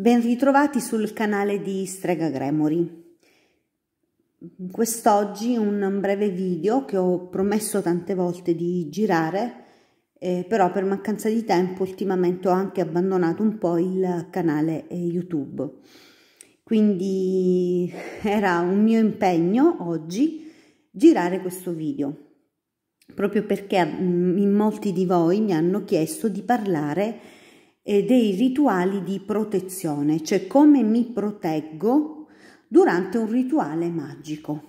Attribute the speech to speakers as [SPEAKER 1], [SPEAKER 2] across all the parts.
[SPEAKER 1] Ben ritrovati sul canale di Strega Gremory. Quest'oggi un breve video che ho promesso tante volte di girare, eh, però per mancanza di tempo ultimamente ho anche abbandonato un po' il canale eh, YouTube. Quindi era un mio impegno oggi girare questo video, proprio perché mm, in molti di voi mi hanno chiesto di parlare di eh, dei rituali di protezione, cioè come mi proteggo durante un rituale magico,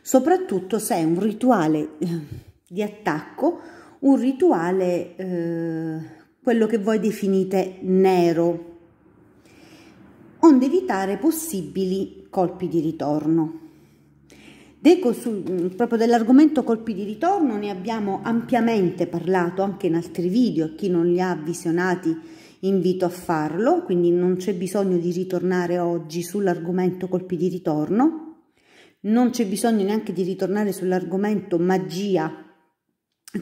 [SPEAKER 1] soprattutto se è un rituale eh, di attacco, un rituale eh, quello che voi definite nero, onde evitare possibili colpi di ritorno. Mm, proprio dell'argomento colpi di ritorno ne abbiamo ampiamente parlato anche in altri video, chi non li ha visionati invito a farlo, quindi non c'è bisogno di ritornare oggi sull'argomento colpi di ritorno, non c'è bisogno neanche di ritornare sull'argomento magia,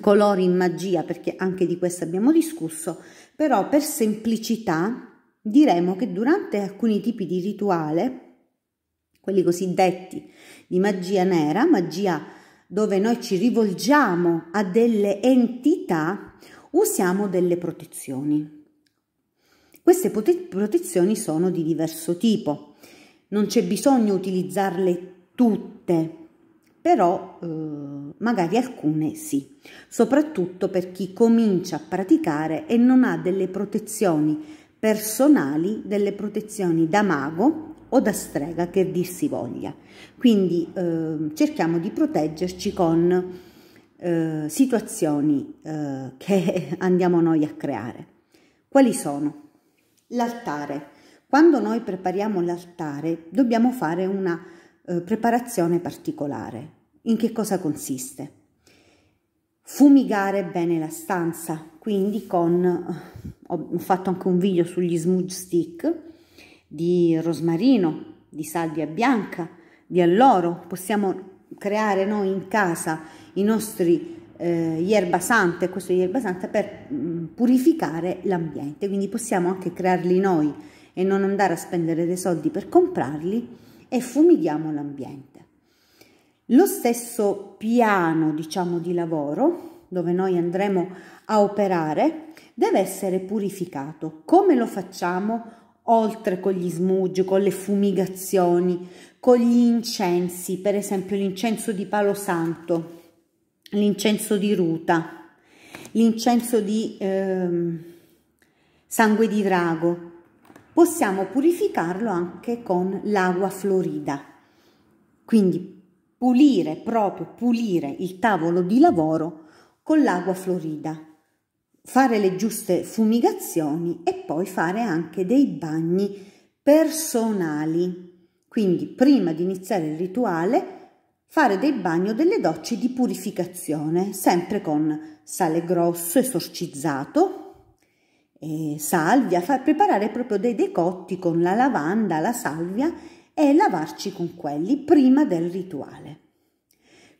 [SPEAKER 1] colori in magia, perché anche di questo abbiamo discusso, però per semplicità diremo che durante alcuni tipi di rituale quelli cosiddetti di magia nera, magia dove noi ci rivolgiamo a delle entità, usiamo delle protezioni. Queste protezioni sono di diverso tipo, non c'è bisogno di utilizzarle tutte, però eh, magari alcune sì, soprattutto per chi comincia a praticare e non ha delle protezioni personali, delle protezioni da mago o da strega che dir si voglia. Quindi eh, cerchiamo di proteggerci con eh, situazioni eh, che andiamo noi a creare. Quali sono? L'altare. Quando noi prepariamo l'altare dobbiamo fare una eh, preparazione particolare. In che cosa consiste? Fumigare bene la stanza, quindi con ho fatto anche un video sugli smudge stick di rosmarino, di salvia bianca, di alloro. Possiamo creare noi in casa i nostri eh, yerba santa questo yerba santa per mh, mm, purificare l'ambiente. Quindi possiamo anche crearli noi e non andare a spendere dei soldi per comprarli e fumighiamo l'ambiente. Lo stesso piano, diciamo, di lavoro dove noi andremo a operare deve essere purificato. Come lo facciamo? oltre con gli smuggi, con le fumigazioni, con gli incensi, per esempio l'incenso di Palo Santo, l'incenso di Ruta, l'incenso di eh, sangue di drago. Possiamo purificarlo anche con l'acqua florida. Quindi pulire, proprio pulire il tavolo di lavoro con l'acqua florida fare le giuste fumigazioni e poi fare anche dei bagni personali. Quindi prima di iniziare il rituale fare dei bagni o delle docce di purificazione, sempre con sale grosso esorcizzato, salvia, far preparare proprio dei decotti con la lavanda, la salvia e lavarci con quelli prima del rituale.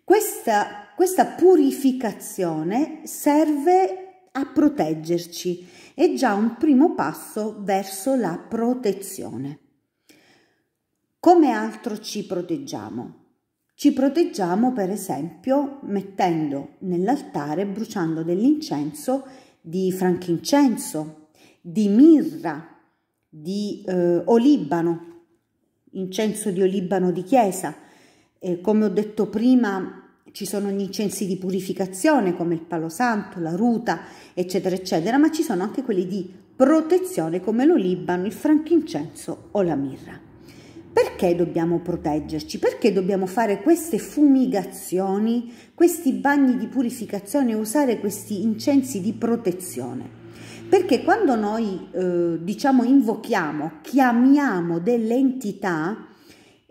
[SPEAKER 1] Questa, questa purificazione serve a proteggerci. È già un primo passo verso la protezione. Come altro ci proteggiamo? Ci proteggiamo per esempio mettendo nell'altare, bruciando dell'incenso di frankincenso, di mirra, di eh, olibano, incenso di olibano di chiesa. E come ho detto prima, ci sono gli incensi di purificazione come il palo santo, la ruta, eccetera, eccetera, ma ci sono anche quelli di protezione come l'olibano, il frankincenso o la mirra. Perché dobbiamo proteggerci? Perché dobbiamo fare queste fumigazioni, questi bagni di purificazione e usare questi incensi di protezione? Perché quando noi eh, diciamo invochiamo, chiamiamo delle entità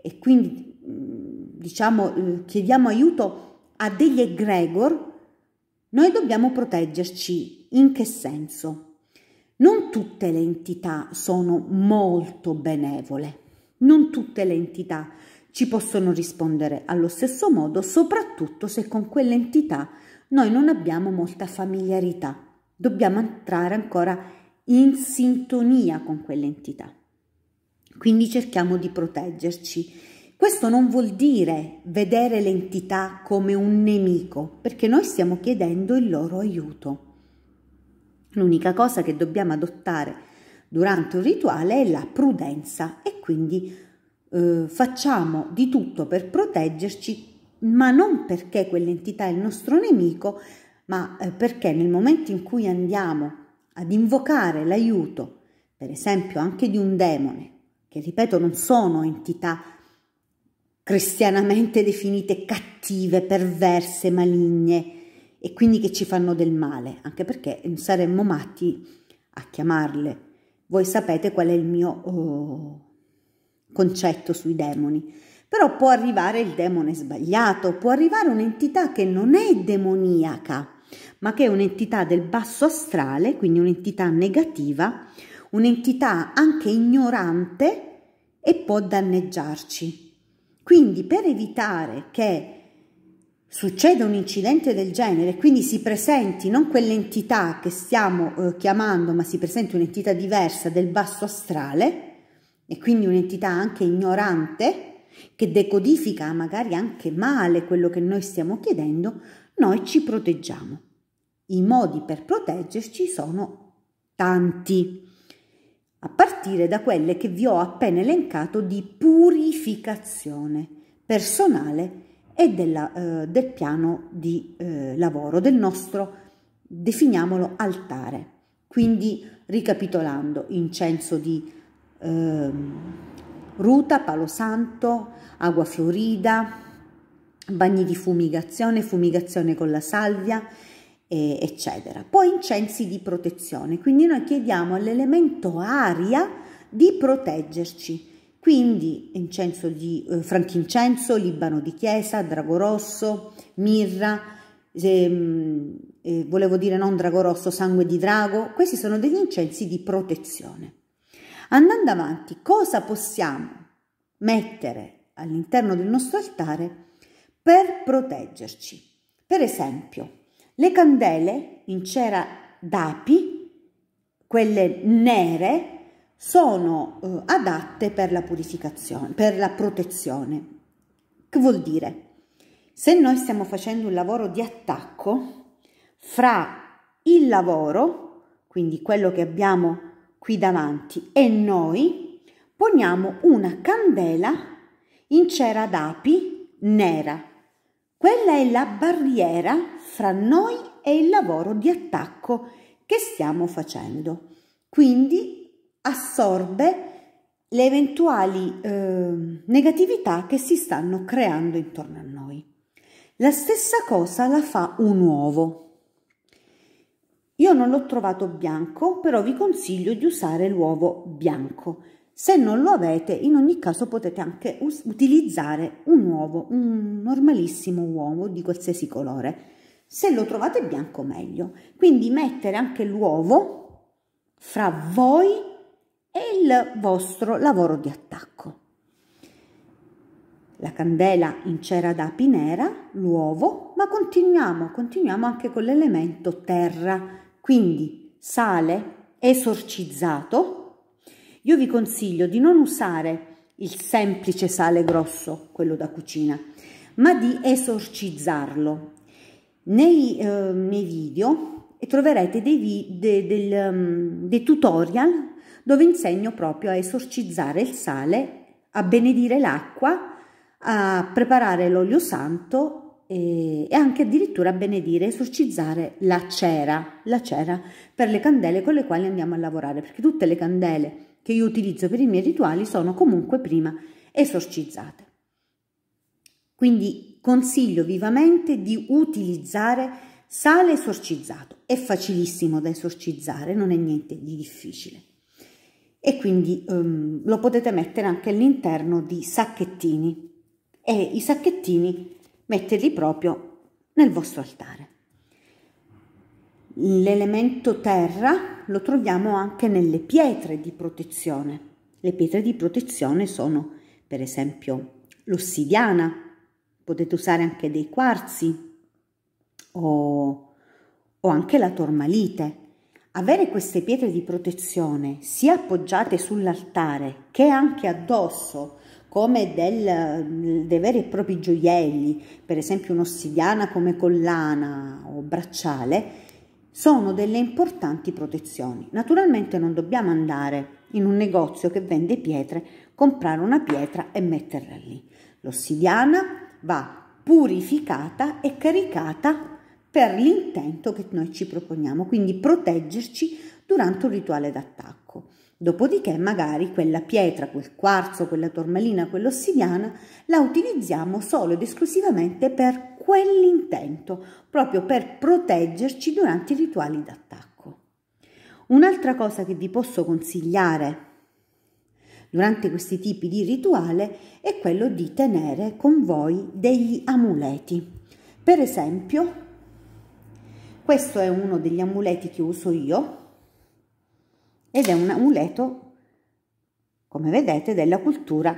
[SPEAKER 1] e quindi mm, diciamo eh, chiediamo aiuto a degli egregor, noi dobbiamo proteggerci. In che senso? Non tutte le entità sono molto benevole, non tutte le entità ci possono rispondere allo stesso modo, soprattutto se con quell'entità noi non abbiamo molta familiarità. Dobbiamo entrare ancora in sintonia con quell'entità. Quindi cerchiamo di proteggerci questo non vuol dire vedere l'entità come un nemico, perché noi stiamo chiedendo il loro aiuto. L'unica cosa che dobbiamo adottare durante un rituale è la prudenza e quindi eh, facciamo di tutto per proteggerci, ma non perché quell'entità è il nostro nemico, ma eh, perché nel momento in cui andiamo ad invocare l'aiuto, per esempio anche di un demone, che ripeto non sono entità cristianamente definite cattive, perverse, maligne e quindi che ci fanno del male, anche perché saremmo matti a chiamarle. Voi sapete qual è il mio oh, concetto sui demoni. Però può arrivare il demone sbagliato, può arrivare un'entità che non è demoniaca, ma che è un'entità del basso astrale, quindi un'entità negativa, un'entità anche ignorante e può danneggiarci. Quindi per evitare che succeda un incidente del genere, quindi si presenti non quell'entità che stiamo eh, chiamando, ma si presenti un'entità diversa del basso astrale, e quindi un'entità anche ignorante, che decodifica magari anche male quello che noi stiamo chiedendo, noi ci proteggiamo. I modi per proteggerci sono tanti a partire da quelle che vi ho appena elencato di purificazione personale e della, eh, del piano di eh, lavoro, del nostro, definiamolo, altare. Quindi, ricapitolando, incenso di eh, ruta, palo santo, agua florida, bagni di fumigazione, fumigazione con la salvia, eh, eccetera. Poi incensi di protezione, quindi noi chiediamo all'elemento aria di proteggerci. Quindi incenso di eh, frankincenso, libano di chiesa, drago rosso, mirra, ehm, eh, volevo dire non drago rosso, sangue di drago. Questi sono degli incensi di protezione. Andando avanti, cosa possiamo mettere all'interno del nostro altare per proteggerci? Per esempio, le candele in cera d'api, quelle nere, sono eh, adatte per la purificazione, per la protezione. Che vuol dire? Se noi stiamo facendo un lavoro di attacco fra il lavoro, quindi quello che abbiamo qui davanti, e noi, poniamo una candela in cera d'api nera quella è la barriera fra noi e il lavoro di attacco che stiamo facendo. Quindi assorbe le eventuali eh, negatività che si stanno creando intorno a noi. La stessa cosa la fa un uovo. Io non l'ho trovato bianco, però vi consiglio di usare l'uovo bianco se non lo avete, in ogni caso potete anche utilizzare un uovo, un normalissimo uovo di qualsiasi colore. Se lo trovate bianco meglio. Quindi mettere anche l'uovo fra voi e il vostro lavoro di attacco. La candela in cera d'api nera, l'uovo, ma continuiamo, continuiamo anche con l'elemento terra. Quindi sale esorcizzato io vi consiglio di non usare il semplice sale grosso, quello da cucina, ma di esorcizzarlo. Nei, eh, nei video troverete dei, vi, de, del, um, dei tutorial dove insegno proprio a esorcizzare il sale, a benedire l'acqua, a preparare l'olio santo e, e, anche addirittura a benedire, e esorcizzare la cera, la cera per le candele con le quali andiamo a lavorare, perché tutte le candele che io utilizzo per i miei rituali sono comunque prima esorcizzate. Quindi consiglio vivamente di utilizzare sale esorcizzato. È facilissimo da esorcizzare, non è niente di difficile. E quindi um, lo potete mettere anche all'interno di sacchettini e i sacchettini metterli proprio nel vostro altare. L'elemento terra lo troviamo anche nelle pietre di protezione. Le pietre di protezione sono per esempio l'ossidiana, potete usare anche dei quarzi o, o anche la tormalite. Avere queste pietre di protezione sia appoggiate sull'altare che anche addosso come del, dei veri e propri gioielli, per esempio un'ossidiana come collana o bracciale, sono delle importanti protezioni. Naturalmente non dobbiamo andare in un negozio che vende pietre, comprare una pietra e metterla lì. L'ossidiana va purificata e caricata per l'intento che noi ci proponiamo, quindi proteggerci durante un rituale d'attacco. Dopodiché magari quella pietra, quel quarzo, quella tormalina, quell'ossidiana la utilizziamo solo ed esclusivamente per quell'intento, proprio per proteggerci durante i rituali d'attacco. Un'altra cosa che vi posso consigliare durante questi tipi di rituale è quello di tenere con voi degli amuleti. Per esempio, questo è uno degli amuleti che uso io, ed è un amuleto, come vedete, della cultura,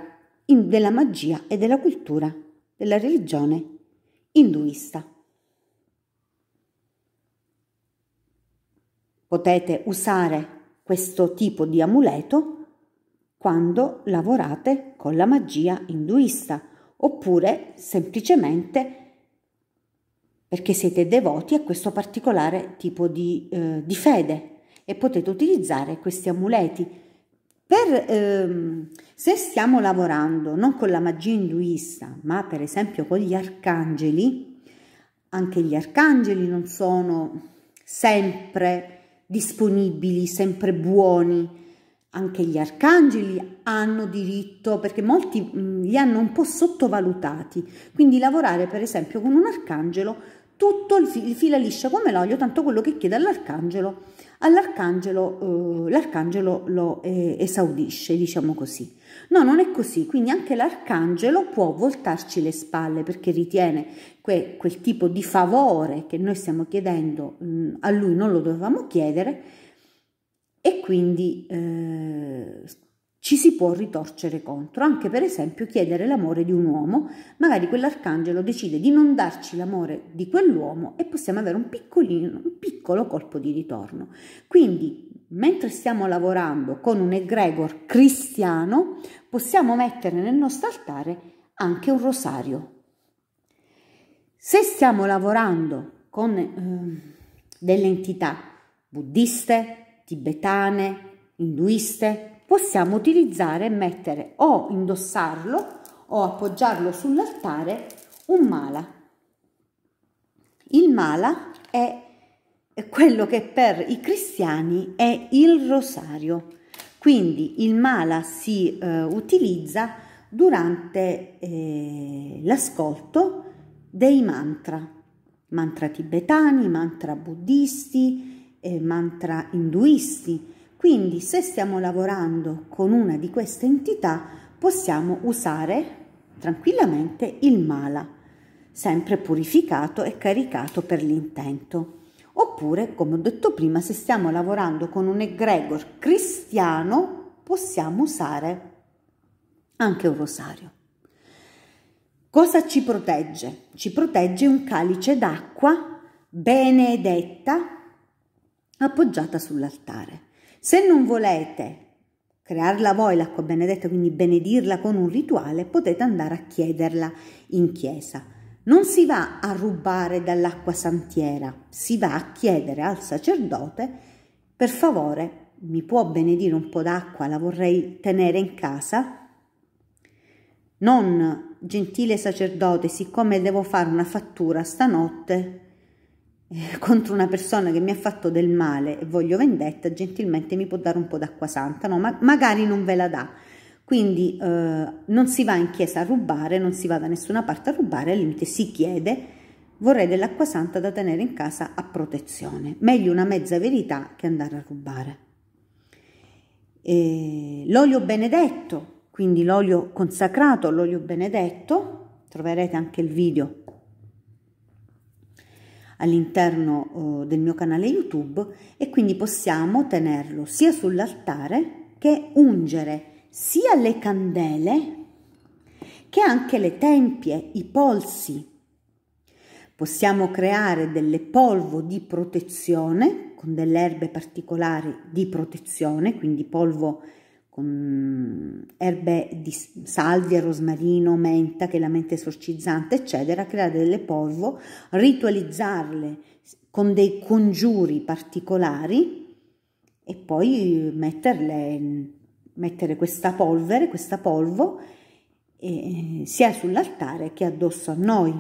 [SPEAKER 1] della magia e della cultura, della religione induista. Potete usare questo tipo di amuleto quando lavorate con la magia induista oppure semplicemente perché siete devoti a questo particolare tipo di, eh, di fede e potete utilizzare questi amuleti. Per, ehm, se stiamo lavorando non con la magia induista, ma per esempio con gli arcangeli, anche gli arcangeli non sono sempre disponibili, sempre buoni. Anche gli arcangeli hanno diritto, perché molti mh, mm, li hanno un po' sottovalutati. Quindi lavorare per esempio con un arcangelo tutto il, fi- il fila liscia come l'olio, tanto quello che chiede all'arcangelo, all'arcangelo, eh, l'arcangelo lo eh, esaudisce, diciamo così. No, non è così, quindi anche l'arcangelo può voltarci le spalle perché ritiene que- quel tipo di favore che noi stiamo chiedendo mh, mm, a lui non lo dovevamo chiedere e quindi eh, ci si può ritorcere contro, anche per esempio chiedere l'amore di un uomo, magari quell'arcangelo decide di non darci l'amore di quell'uomo e possiamo avere un piccolino, un piccolo colpo di ritorno. Quindi, mentre stiamo lavorando con un egregor cristiano, possiamo mettere nel nostro altare anche un rosario. Se stiamo lavorando con eh, delle entità buddiste, tibetane, induiste, possiamo utilizzare mettere o indossarlo o appoggiarlo sull'altare un mala. Il mala è quello che per i cristiani è il rosario. Quindi il mala si eh, utilizza durante eh, l'ascolto dei mantra, mantra tibetani, mantra buddisti, eh, mantra induisti quindi se stiamo lavorando con una di queste entità possiamo usare tranquillamente il mala, sempre purificato e caricato per l'intento. Oppure, come ho detto prima, se stiamo lavorando con un egregor cristiano possiamo usare anche un rosario. Cosa ci protegge? Ci protegge un calice d'acqua benedetta appoggiata sull'altare. Se non volete crearla voi l'acqua benedetta, quindi benedirla con un rituale, potete andare a chiederla in chiesa. Non si va a rubare dall'acqua santiera, si va a chiedere al sacerdote, per favore, mi può benedire un po' d'acqua, la vorrei tenere in casa? Non, gentile sacerdote, siccome devo fare una fattura stanotte, contro una persona che mi ha fatto del male e voglio vendetta, gentilmente mi può dare un po' d'acqua santa, no? Ma magari non ve la dà. Quindi eh, non si va in chiesa a rubare, non si va da nessuna parte a rubare, al limite si chiede vorrei dell'acqua santa da tenere in casa a protezione. Meglio una mezza verità che andare a rubare. l'olio benedetto, quindi l'olio consacrato, l'olio benedetto, troverete anche il video all'interno eh, del mio canale YouTube e quindi possiamo tenerlo sia sull'altare che ungere sia le candele che anche le tempie, i polsi. Possiamo creare delle polvo di protezione con delle erbe particolari di protezione, quindi polvo con erbe di salvia, rosmarino, menta, che è la menta esorcizzante, eccetera, creare delle polvo, ritualizzarle con dei congiuri particolari e poi metterle, mettere questa polvere, questa polvo, eh, sia sull'altare che addosso a noi.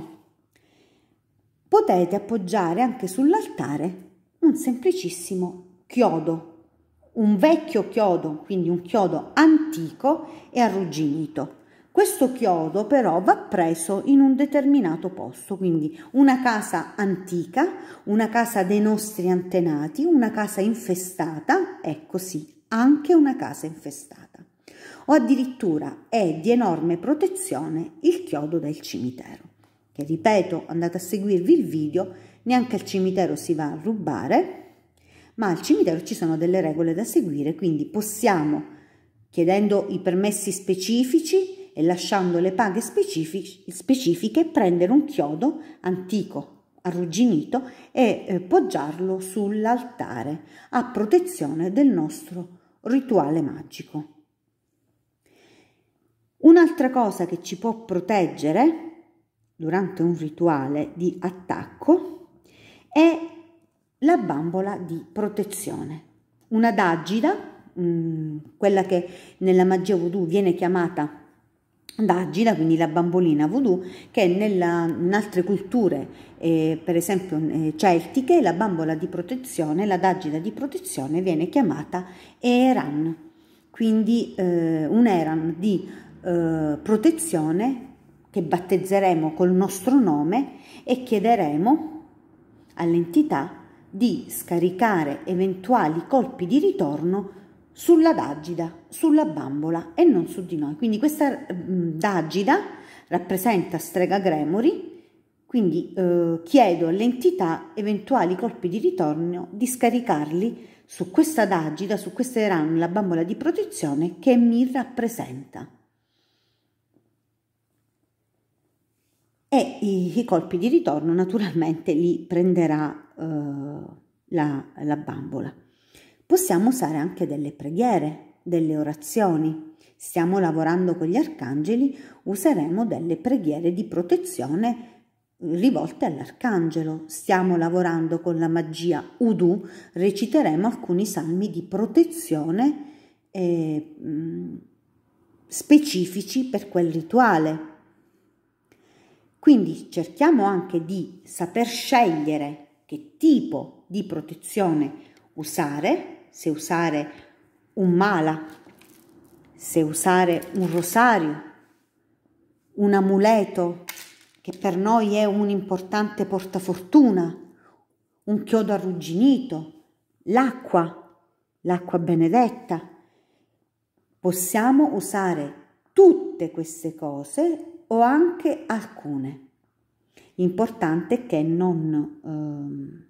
[SPEAKER 1] Potete appoggiare anche sull'altare un semplicissimo chiodo un vecchio chiodo, quindi un chiodo antico e arrugginito. Questo chiodo però va preso in un determinato posto, quindi una casa antica, una casa dei nostri antenati, una casa infestata, ecco sì, anche una casa infestata. O addirittura è di enorme protezione il chiodo del cimitero, che ripeto, andate a seguirvi il video, neanche al cimitero si va a rubare, ma al cimitero ci sono delle regole da seguire, quindi possiamo, chiedendo i permessi specifici e lasciando le paghe specifiche, prendere un chiodo antico arrugginito e eh, poggiarlo sull'altare a protezione del nostro rituale magico. Un'altra cosa che ci può proteggere durante un rituale di attacco è la bambola di protezione. Una dagida, mm, quella che nella magia voodoo viene chiamata dagida, quindi la bambolina voodoo, che nella, in altre culture, eh, per esempio eh, celtiche, la bambola di protezione, la dagida di protezione viene chiamata Eran, quindi eh, un Eran di eh, protezione che battezzeremo col nostro nome e chiederemo all'entità di di scaricare eventuali colpi di ritorno sulla dagida, sulla bambola e non su di noi. Quindi questa mm, dagida rappresenta strega gremori, quindi eh, chiedo all'entità eventuali colpi di ritorno di scaricarli su questa dagida, su questa eran, la bambola di protezione che mi rappresenta. e i, i colpi di ritorno naturalmente li prenderà eh, la, la bambola. Possiamo usare anche delle preghiere, delle orazioni. Stiamo lavorando con gli arcangeli, useremo delle preghiere di protezione rivolte all'arcangelo. Stiamo lavorando con la magia Udu, reciteremo alcuni salmi di protezione eh, mm, specifici per quel rituale. Quindi cerchiamo anche di saper scegliere che tipo di protezione usare, se usare un mala, se usare un rosario, un amuleto che per noi è un importante portafortuna, un chiodo arrugginito, l'acqua, l'acqua benedetta. Possiamo usare tutte queste cose o anche alcune. Importante che non ehm,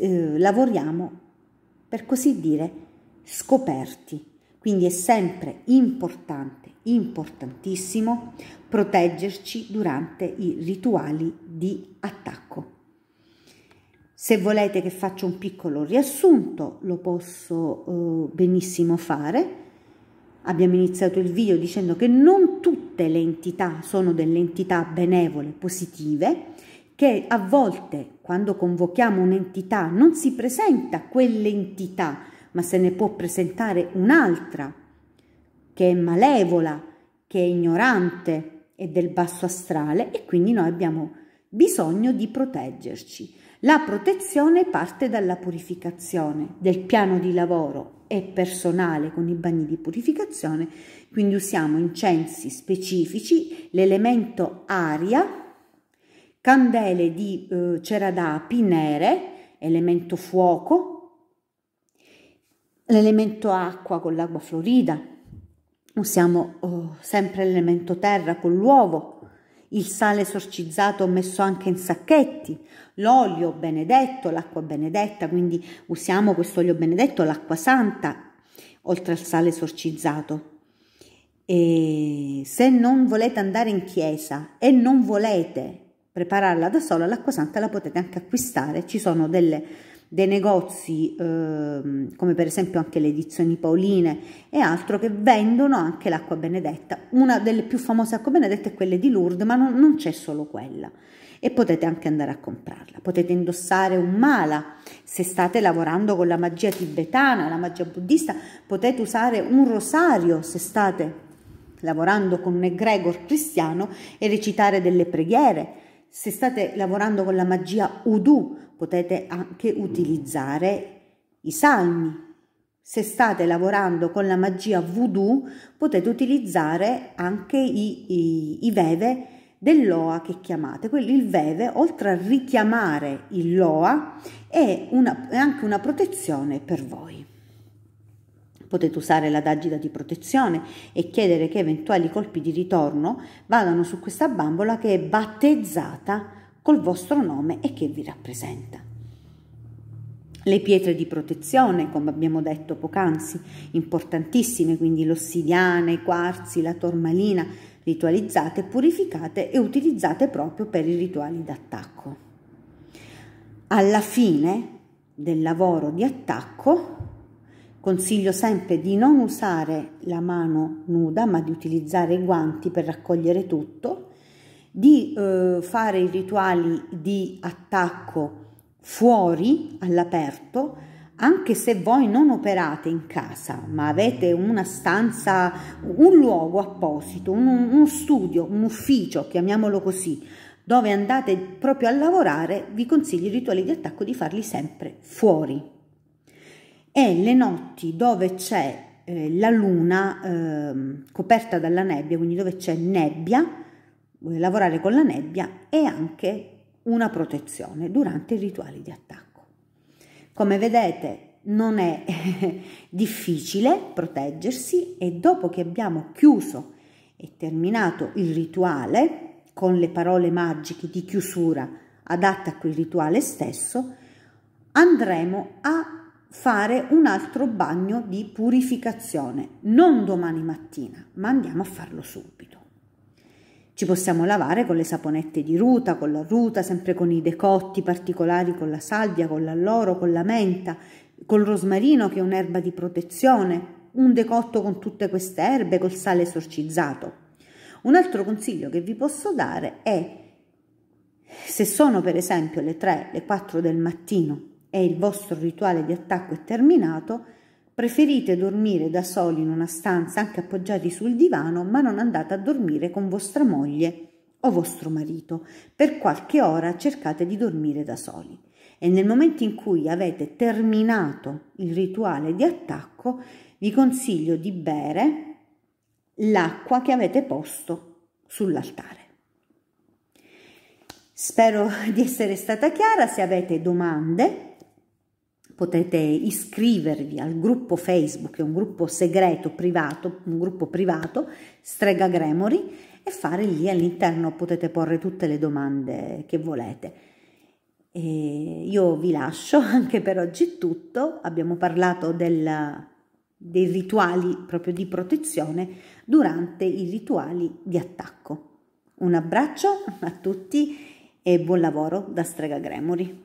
[SPEAKER 1] eh, lavoriamo, per così dire, scoperti. Quindi è sempre importante, importantissimo, proteggerci durante i rituali di attacco. Se volete che faccia un piccolo riassunto, lo posso eh, benissimo fare. Abbiamo iniziato il video dicendo che non tutti tutte le entità sono delle entità benevole, positive, che a volte quando convochiamo un'entità non si presenta quell'entità, ma se ne può presentare un'altra che è malevola, che è ignorante e del basso astrale e quindi noi abbiamo bisogno di proteggerci. La protezione parte dalla purificazione del piano di lavoro e personale con i bagni di purificazione, quindi usiamo incensi specifici, l'elemento aria, candele di eh, cera d'api nere, elemento fuoco, l'elemento acqua con l'acqua florida, usiamo oh, sempre l'elemento terra con l'uovo, il sale esorcizzato messo anche in sacchetti, l'olio benedetto, l'acqua benedetta, quindi usiamo questo olio benedetto, l'acqua santa, oltre al sale esorcizzato. E se non volete andare in chiesa e non volete prepararla da sola, l'acqua santa la potete anche acquistare, ci sono delle dei negozi eh, come per esempio anche le edizioni Paoline e altro che vendono anche l'acqua benedetta. Una delle più famose acqua benedette è quella di Lourdes, ma non, non c'è solo quella e potete anche andare a comprarla. Potete indossare un mala se state lavorando con la magia tibetana, la magia buddista, potete usare un rosario se state lavorando con un egregor cristiano e recitare delle preghiere. Se state lavorando con la magia Udu, potete anche utilizzare i salmi. Se state lavorando con la magia voodoo potete utilizzare anche i, i, i veve dell'oa che chiamate. Il veve, oltre a richiamare il loa, è, una, è anche una protezione per voi. Potete usare l'adagida di protezione e chiedere che eventuali colpi di ritorno vadano su questa bambola che è battezzata col vostro nome e che vi rappresenta. Le pietre di protezione, come abbiamo detto poc'anzi, importantissime, quindi l'ossidiana, i quarzi, la tormalina, ritualizzate, purificate e utilizzate proprio per i rituali d'attacco. Alla fine del lavoro di attacco consiglio sempre di non usare la mano nuda ma di utilizzare i guanti per raccogliere tutto di eh, fare i rituali di attacco fuori all'aperto anche se voi non operate in casa ma avete una stanza un luogo apposito un, un studio un ufficio chiamiamolo così dove andate proprio a lavorare vi consiglio i rituali di attacco di farli sempre fuori e le notti dove c'è eh, la luna eh, coperta dalla nebbia quindi dove c'è nebbia lavorare con la nebbia è anche una protezione durante i rituali di attacco. Come vedete non è difficile proteggersi e dopo che abbiamo chiuso e terminato il rituale con le parole magiche di chiusura adatta a quel rituale stesso, andremo a fare un altro bagno di purificazione, non domani mattina, ma andiamo a farlo subito. Ci possiamo lavare con le saponette di ruta, con la ruta, sempre con i decotti particolari, con la salvia, con l'alloro, con la menta, col rosmarino che è un'erba di protezione, un decotto con tutte queste erbe, col sale esorcizzato. Un altro consiglio che vi posso dare è se sono per esempio le 3, le 4 del mattino e il vostro rituale di attacco è terminato, Preferite dormire da soli in una stanza anche appoggiati sul divano, ma non andate a dormire con vostra moglie o vostro marito. Per qualche ora cercate di dormire da soli e nel momento in cui avete terminato il rituale di attacco, vi consiglio di bere l'acqua che avete posto sull'altare. Spero di essere stata chiara, se avete domande potete iscrivervi al gruppo Facebook, è un gruppo segreto privato, un gruppo privato, Strega Gremori e fare lì all'interno potete porre tutte le domande che volete. E io vi lascio, anche per oggi è tutto, abbiamo parlato del, dei rituali proprio di protezione durante i rituali di attacco. Un abbraccio a tutti e buon lavoro da Strega Gremori.